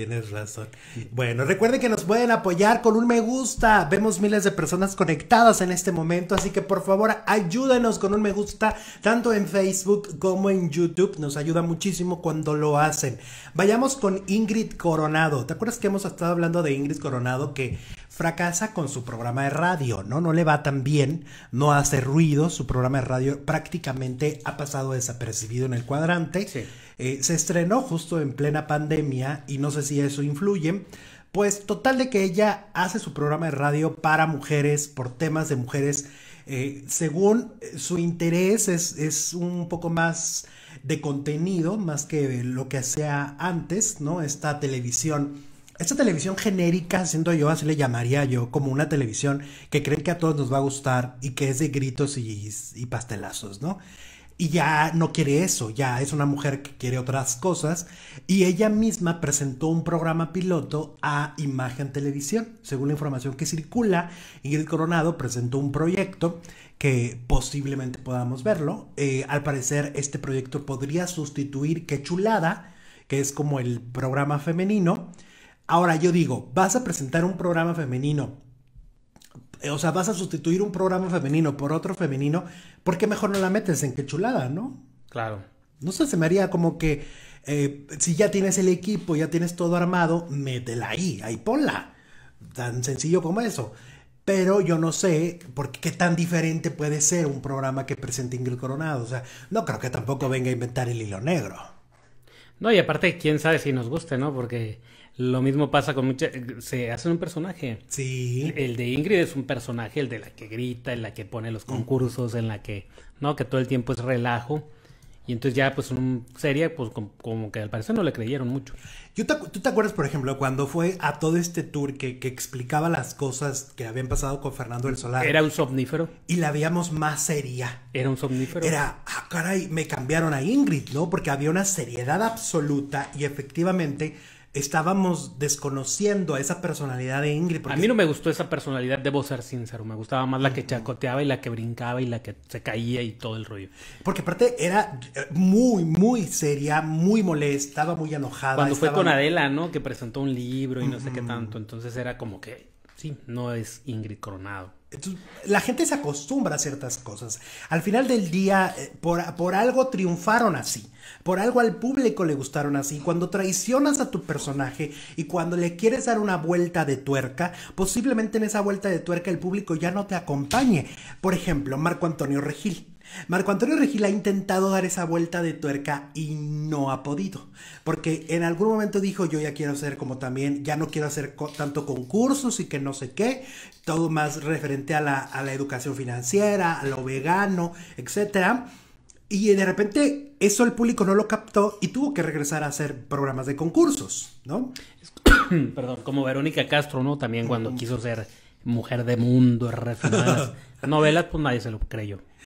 Tienes razón. Bueno, recuerden que nos pueden apoyar con un me gusta. Vemos miles de personas conectadas en este momento, así que por favor ayúdenos con un me gusta, tanto en Facebook como en YouTube. Nos ayuda muchísimo cuando lo hacen. Vayamos con Ingrid Coronado. ¿Te acuerdas que hemos estado hablando de Ingrid Coronado que fracasa con su programa de radio, ¿no? No le va tan bien, no hace ruido, su programa de radio prácticamente ha pasado desapercibido en el cuadrante. Eh, se estrenó justo en plena pandemia y no sé si y eso influye. Pues total de que ella hace su programa de radio para mujeres, por temas de mujeres. Eh, según su interés es, un poco más de contenido, más que lo que hacía antes, ¿no? Esta televisión. Esta televisión genérica, siendo yo, así le llamaría yo, como una televisión que creen que a todos nos va a gustar y que es de gritos y, y pastelazos, ¿no? y ya no quiere eso, ya es una mujer que quiere otras cosas y ella misma presentó un programa piloto a Imagen Televisión. Según la información que circula, Ingrid Coronado presentó un proyecto que posiblemente podamos verlo. Eh, al parecer este proyecto podría sustituir Quechulada, que es como el programa femenino. Ahora yo digo, vas a presentar un programa femenino eh, o sea, vas a sustituir un programa femenino por otro femenino, porque mejor no la metes en qué chulada, no? Claro. No sé, se me haría como que eh, si ya tienes el equipo, ya tienes todo armado, métela ahí, ahí ponla. Tan sencillo como eso. Pero yo no sé por qué tan diferente puede ser un programa que presente Ingrid Coronado. O sea, no creo que tampoco venga a inventar el hilo negro. No, y aparte, quién sabe si nos guste, ¿no? Porque lo mismo pasa con muchas... Se hacen un personaje. Sí. El de Ingrid es un personaje, el de la que grita, en la que pone los mm. concursos, en la que... No, que todo el tiempo es relajo. Y entonces ya, pues, un serie, pues, como, que al parecer no le creyeron mucho. ¿Tú te acuerdas, por ejemplo, cuando fue a todo este tour que, explicaba las cosas que habían pasado con Fernando del Solar? Era un somnífero. Y la veíamos más seria. Era un somnífero. Era, ah, caray, me cambiaron a Ingrid, ¿no? Porque había una seriedad absoluta y efectivamente estábamos desconociendo a esa personalidad de Ingrid. A mí no me gustó esa personalidad, debo ser sincero. Me gustaba más la que chacoteaba y la que brincaba y la que se caía y todo el rollo. Porque aparte era eh, muy, muy seria, muy molesta, muy enojada. Cuando fue con Adela, ¿no? Que presentó un libro y no sé qué tanto. Entonces era como que, sí, no es Ingrid Coronado la gente se acostumbra a ciertas cosas. Al final del día, eh, por, por, algo triunfaron así. Por algo al público le gustaron así. Cuando traicionas a tu personaje y cuando le quieres dar una vuelta de tuerca, posiblemente en esa vuelta de tuerca el público ya no te acompañe. Por ejemplo, Marco Antonio Regil. Marco Antonio Regil ha intentado dar esa vuelta de tuerca y no ha podido, porque en algún momento dijo yo ya quiero hacer como también, ya no quiero hacer tanto concursos y que no sé qué, todo más referente a la, a la educación financiera, a lo vegano, etc. Y de repente eso el público no lo captó y tuvo que regresar a hacer programas de concursos, ¿no? Perdón, como Verónica Castro, ¿no? También cuando quiso ser mujer de mundo, refinadas novelas, pues nadie se lo creyó.